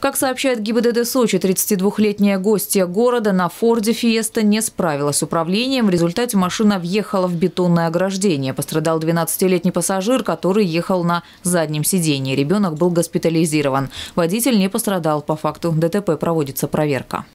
Как сообщает ГИБДД Сочи, 32-летняя гостья города на «Форде Фиеста» не справилась с управлением. В результате машина въехала в бетонное ограждение. Пострадал 12-летний пассажир, который ехал на заднем сидении. Ребенок был госпитализирован. Водитель не пострадал. По факту ДТП проводится проверка.